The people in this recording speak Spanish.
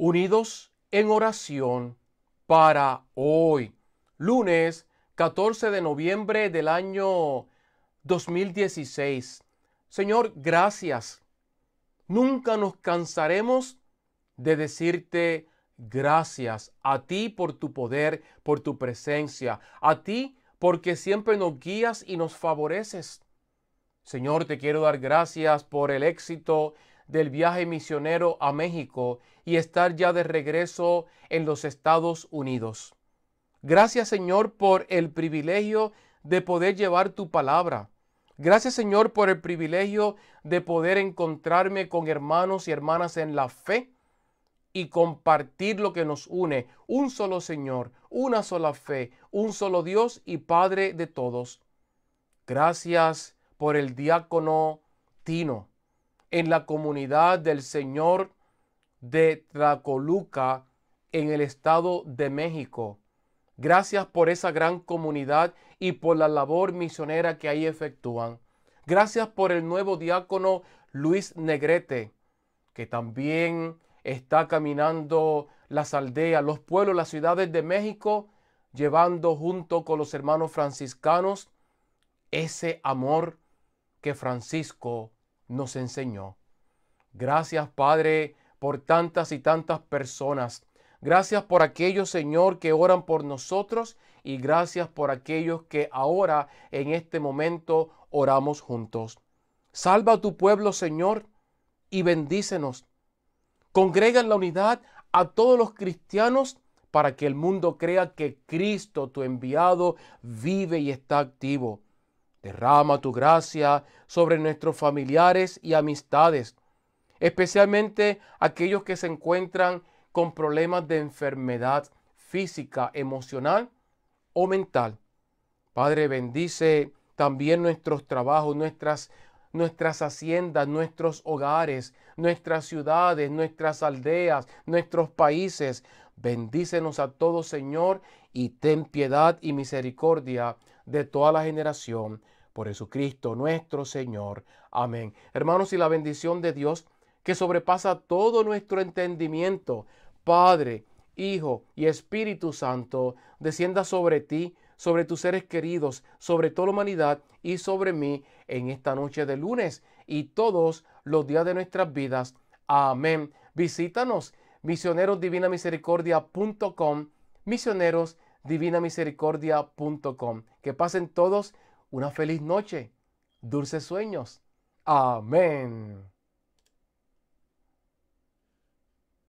unidos en oración para hoy, lunes 14 de noviembre del año 2016. Señor, gracias. Nunca nos cansaremos de decirte gracias a ti por tu poder, por tu presencia, a ti porque siempre nos guías y nos favoreces. Señor, te quiero dar gracias por el éxito del viaje misionero a México y estar ya de regreso en los Estados Unidos. Gracias Señor por el privilegio de poder llevar tu palabra. Gracias Señor por el privilegio de poder encontrarme con hermanos y hermanas en la fe y compartir lo que nos une. Un solo Señor, una sola fe, un solo Dios y Padre de todos. Gracias por el diácono Tino en la comunidad del Señor de Tlacoluca, en el Estado de México. Gracias por esa gran comunidad y por la labor misionera que ahí efectúan. Gracias por el nuevo diácono Luis Negrete, que también está caminando las aldeas, los pueblos, las ciudades de México, llevando junto con los hermanos franciscanos ese amor que Francisco nos enseñó. Gracias, Padre, por tantas y tantas personas. Gracias por aquellos, Señor, que oran por nosotros y gracias por aquellos que ahora, en este momento, oramos juntos. Salva a tu pueblo, Señor, y bendícenos. Congrega en la unidad a todos los cristianos para que el mundo crea que Cristo, tu enviado, vive y está activo. Derrama tu gracia sobre nuestros familiares y amistades, especialmente aquellos que se encuentran con problemas de enfermedad física, emocional o mental. Padre, bendice también nuestros trabajos, nuestras, nuestras haciendas, nuestros hogares, nuestras ciudades, nuestras aldeas, nuestros países. Bendícenos a todos, Señor, y ten piedad y misericordia de toda la generación por Jesucristo nuestro Señor. Amén. Hermanos, y la bendición de Dios, que sobrepasa todo nuestro entendimiento, Padre, Hijo y Espíritu Santo, descienda sobre ti, sobre tus seres queridos, sobre toda la humanidad y sobre mí en esta noche de lunes y todos los días de nuestras vidas. Amén. Visítanos, misionerosdivinamisericordia.com, misionerosdivinamisericordia.com. Que pasen todos una feliz noche, dulces sueños. Amén.